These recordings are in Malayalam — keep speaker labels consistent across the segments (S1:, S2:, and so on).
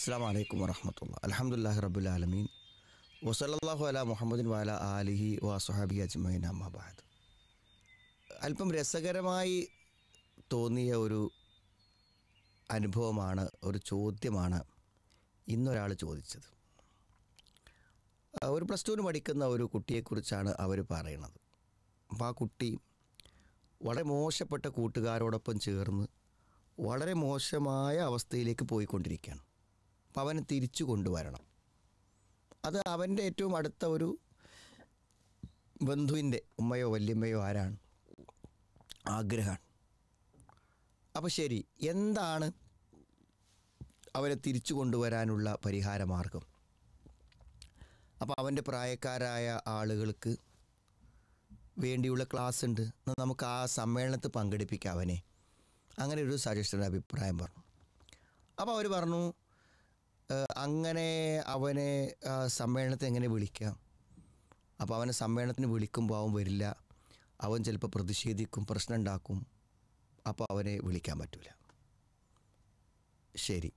S1: അസ്സാം വലൈക്കും വറഹമത്തുള്ള അലഹമുല്ലാഹി റബുലാലമീൻ വസലല്ലാഹു അല മുഹമ്മദിൻ വാല അലിഹി വാസുഹാബി അജ്മൈൻ അമ്മബാദ് അല്പം രസകരമായി തോന്നിയ ഒരു അനുഭവമാണ് ഒരു ചോദ്യമാണ് ഇന്നൊരാൾ ചോദിച്ചത് ഒരു പ്ലസ് ടുവിന് പഠിക്കുന്ന ഒരു കുട്ടിയെക്കുറിച്ചാണ് അവർ പറയുന്നത് അപ്പോൾ ആ കുട്ടി വളരെ മോശപ്പെട്ട കൂട്ടുകാരോടൊപ്പം ചേർന്ന് വളരെ മോശമായ അവസ്ഥയിലേക്ക് പോയിക്കൊണ്ടിരിക്കുകയാണ് അപ്പം അവനെ തിരിച്ചു കൊണ്ടുവരണം അത് അവൻ്റെ ഏറ്റവും അടുത്ത ഒരു ബന്ധുവിൻ്റെ ഉമ്മയോ വല്യമ്മയോ ആരാണ് ആഗ്രഹമാണ് അപ്പോൾ ശരി എന്താണ് അവരെ തിരിച്ചു കൊണ്ടുവരാനുള്ള പരിഹാരമാർഗം അപ്പോൾ അവൻ്റെ പ്രായക്കാരായ ആളുകൾക്ക് വേണ്ടിയുള്ള ക്ലാസ് ഉണ്ട് നമുക്ക് ആ സമ്മേളനത്തിൽ പങ്കെടുപ്പിക്കാം അവനെ അങ്ങനെ ഒരു സജഷൻ അഭിപ്രായം പറഞ്ഞു അപ്പോൾ അവർ പറഞ്ഞു അങ്ങനെ അവനെ സമ്മേളനത്തെ എങ്ങനെ വിളിക്കാം അപ്പോൾ അവനെ സമ്മേളനത്തിന് വിളിക്കുമ്പോൾ അവൻ വരില്ല അവൻ ചിലപ്പോൾ പ്രതിഷേധിക്കും പ്രശ്നം ഉണ്ടാക്കും അപ്പോൾ അവനെ വിളിക്കാൻ പറ്റില്ല ശരി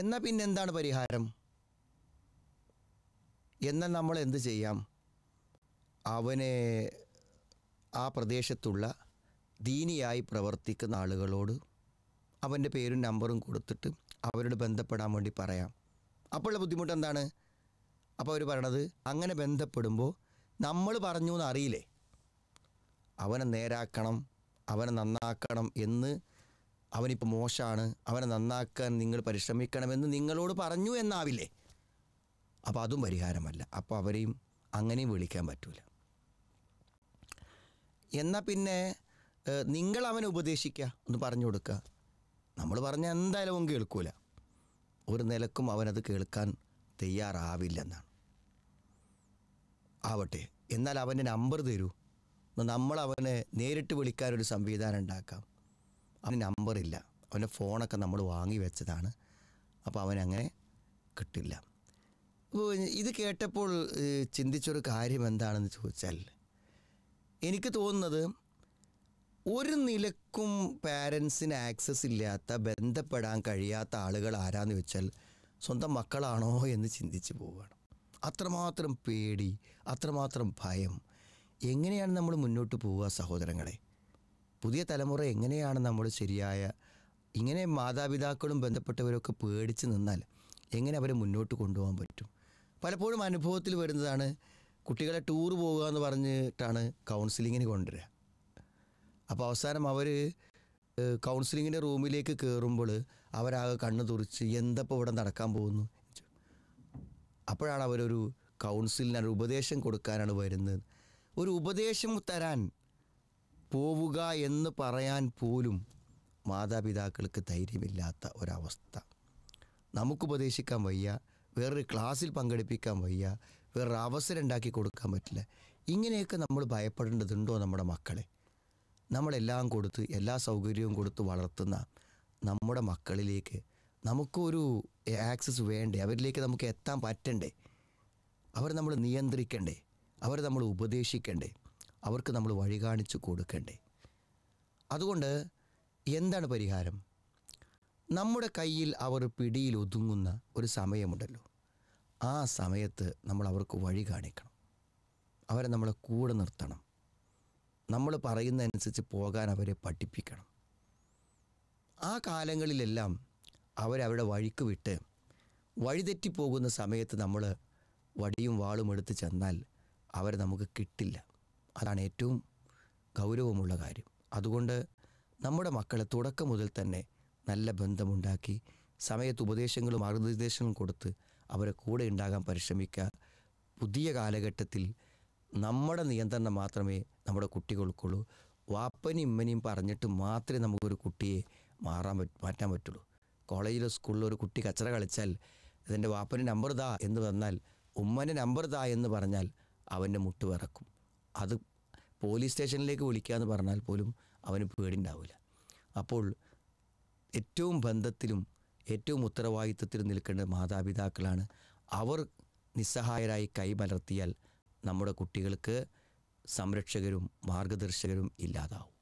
S1: എന്നാൽ പിന്നെ എന്താണ് പരിഹാരം എന്നാൽ നമ്മൾ എന്ത് ചെയ്യാം അവനെ ആ പ്രദേശത്തുള്ള ദീനിയായി പ്രവർത്തിക്കുന്ന ആളുകളോട് അവൻ്റെ പേരും നമ്പറും കൊടുത്തിട്ട് അവരോട് ബന്ധപ്പെടാൻ വേണ്ടി പറയാം അപ്പോഴുള്ള ബുദ്ധിമുട്ട് എന്താണ് അപ്പോൾ അവർ പറയണത് അങ്ങനെ ബന്ധപ്പെടുമ്പോൾ നമ്മൾ പറഞ്ഞു എന്ന് അറിയില്ലേ അവനെ നേരാക്കണം അവനെ നന്നാക്കണം എന്ന് അവനിപ്പോൾ മോശമാണ് അവനെ നന്നാക്കാൻ നിങ്ങൾ പരിശ്രമിക്കണമെന്ന് നിങ്ങളോട് പറഞ്ഞു എന്നാവില്ലേ അപ്പോൾ അതും പരിഹാരമല്ല അപ്പോൾ അവരെയും അങ്ങനെയും വിളിക്കാൻ പറ്റൂല എന്നാൽ പിന്നെ നിങ്ങൾ അവനെ ഉപദേശിക്കുക ഒന്ന് പറഞ്ഞു കൊടുക്കുക നമ്മൾ പറഞ്ഞ എന്തായാലും അവൻ കേൾക്കൂല ഒരു നിലക്കും അവനത് കേൾക്കാൻ തയ്യാറാവില്ലെന്നാണ് ആവട്ടെ എന്നാൽ അവൻ്റെ നമ്പർ തരൂ നമ്മൾ അവനെ നേരിട്ട് വിളിക്കാനൊരു സംവിധാനം ഉണ്ടാക്കാം അവന് നമ്പറില്ല അവൻ്റെ ഫോണൊക്കെ നമ്മൾ വാങ്ങി വെച്ചതാണ് അപ്പോൾ അവനങ്ങനെ കിട്ടില്ല അപ്പോൾ ഇത് കേട്ടപ്പോൾ ചിന്തിച്ചൊരു കാര്യം എന്താണെന്ന് ചോദിച്ചാൽ എനിക്ക് തോന്നുന്നത് ഒരു നിലക്കും പാരൻസിന് ആക്സസ് ഇല്ലാത്ത ബന്ധപ്പെടാൻ കഴിയാത്ത ആളുകൾ ആരാന്ന് വെച്ചാൽ സ്വന്തം മക്കളാണോ എന്ന് ചിന്തിച്ചു പോവുകയാണ് അത്രമാത്രം പേടി അത്രമാത്രം ഭയം എങ്ങനെയാണ് നമ്മൾ മുന്നോട്ട് പോവുക സഹോദരങ്ങളെ പുതിയ തലമുറ എങ്ങനെയാണ് നമ്മൾ ശരിയായ ഇങ്ങനെ മാതാപിതാക്കളും ബന്ധപ്പെട്ടവരൊക്കെ പേടിച്ച് നിന്നാൽ എങ്ങനെ അവരെ മുന്നോട്ട് കൊണ്ടുപോകാൻ പറ്റും പലപ്പോഴും അനുഭവത്തിൽ വരുന്നതാണ് കുട്ടികളെ ടൂർ പോകുക എന്ന് പറഞ്ഞിട്ടാണ് കൗൺസിലിങ്ങിന് കൊണ്ടുവരിക അപ്പോൾ അവസാനം അവർ കൗൺസിലിങ്ങിൻ്റെ റൂമിലേക്ക് കയറുമ്പോൾ അവരാകെ കണ്ണു തുറിച്ച് എന്തപ്പോൾ ഇവിടെ നടക്കാൻ പോകുന്നു അപ്പോഴാണ് അവരൊരു കൗൺസിലിനാണ് ഉപദേശം കൊടുക്കാനാണ് വരുന്നത് ഒരു ഉപദേശം തരാൻ പോവുക എന്ന് പറയാൻ പോലും മാതാപിതാക്കൾക്ക് ധൈര്യമില്ലാത്ത ഒരവസ്ഥ നമുക്ക് ഉപദേശിക്കാൻ വയ്യ വേറൊരു ക്ലാസ്സിൽ പങ്കെടുപ്പിക്കാൻ വയ്യ വേറൊരു അവസരം ഉണ്ടാക്കി കൊടുക്കാൻ പറ്റില്ല ഇങ്ങനെയൊക്കെ നമ്മൾ ഭയപ്പെടേണ്ടതുണ്ടോ നമ്മുടെ മക്കളെ നമ്മളെല്ലാം കൊടുത്ത് എല്ലാ സൗകര്യവും കൊടുത്ത് വളർത്തുന്ന നമ്മുടെ മക്കളിലേക്ക് നമുക്കൊരു ആക്സസ് വേണ്ടേ അവരിലേക്ക് നമുക്ക് എത്താൻ പറ്റണ്ടേ അവരെ നമ്മൾ നിയന്ത്രിക്കണ്ടേ അവരെ നമ്മൾ ഉപദേശിക്കണ്ടേ അവർക്ക് നമ്മൾ വഴി കാണിച്ചു കൊടുക്കണ്ടേ അതുകൊണ്ട് എന്താണ് പരിഹാരം നമ്മുടെ കയ്യിൽ അവർ പിടിയിൽ ഒതുങ്ങുന്ന ഒരു സമയമുണ്ടല്ലോ ആ സമയത്ത് നമ്മൾ അവർക്ക് വഴി കാണിക്കണം അവരെ നമ്മളെ കൂടെ നിർത്തണം നമ്മൾ പറയുന്നതനുസരിച്ച് പോകാൻ അവരെ പഠിപ്പിക്കണം ആ കാലങ്ങളിലെല്ലാം അവരവിടെ വഴിക്ക് വിട്ട് വഴിതെറ്റിപ്പോകുന്ന സമയത്ത് നമ്മൾ വടിയും വാളും എടുത്ത് ചെന്നാൽ അവരെ നമുക്ക് കിട്ടില്ല അതാണ് ഏറ്റവും ഗൗരവമുള്ള കാര്യം അതുകൊണ്ട് നമ്മുടെ മക്കളെ തുടക്കം മുതൽ തന്നെ നല്ല ബന്ധമുണ്ടാക്കി സമയത്ത് ഉപദേശങ്ങളും മാർഗനിർദ്ദേശങ്ങളും കൊടുത്ത് അവരെ കൂടെ ഉണ്ടാകാൻ പരിശ്രമിക്കുക പുതിയ കാലഘട്ടത്തിൽ നമ്മുടെ നിയന്ത്രണം മാത്രമേ നമ്മുടെ കുട്ടികൾ ഉൾക്കൊള്ളൂ വാപ്പനും ഇമ്മനിയും പറഞ്ഞിട്ട് മാത്രമേ നമുക്കൊരു കുട്ടിയെ മാറാൻ പറ്റ മാറ്റാൻ പറ്റുള്ളൂ കോളേജിലോ സ്കൂളിലോ ഒരു കുട്ടി കച്ചറ കളിച്ചാൽ അതിൻ്റെ വാപ്പന് നമ്പർ താ എന്ന് പറഞ്ഞാൽ ഉമ്മൻ്റെ നമ്പർ താ എന്ന് പറഞ്ഞാൽ അവൻ്റെ മുട്ട് വിറക്കും അത് പോലീസ് സ്റ്റേഷനിലേക്ക് വിളിക്കുക എന്ന് പറഞ്ഞാൽ പോലും അവന് പേടിണ്ടാവില്ല അപ്പോൾ ഏറ്റവും ബന്ധത്തിലും ഏറ്റവും ഉത്തരവാദിത്വത്തിലും നിൽക്കേണ്ട മാതാപിതാക്കളാണ് അവർ നിസ്സഹായരായി കൈമലർത്തിയാൽ നമ്മുടെ കുട്ടികൾക്ക് സംരക്ഷകരും മാർഗദർശകരും ഇല്ലാതാവും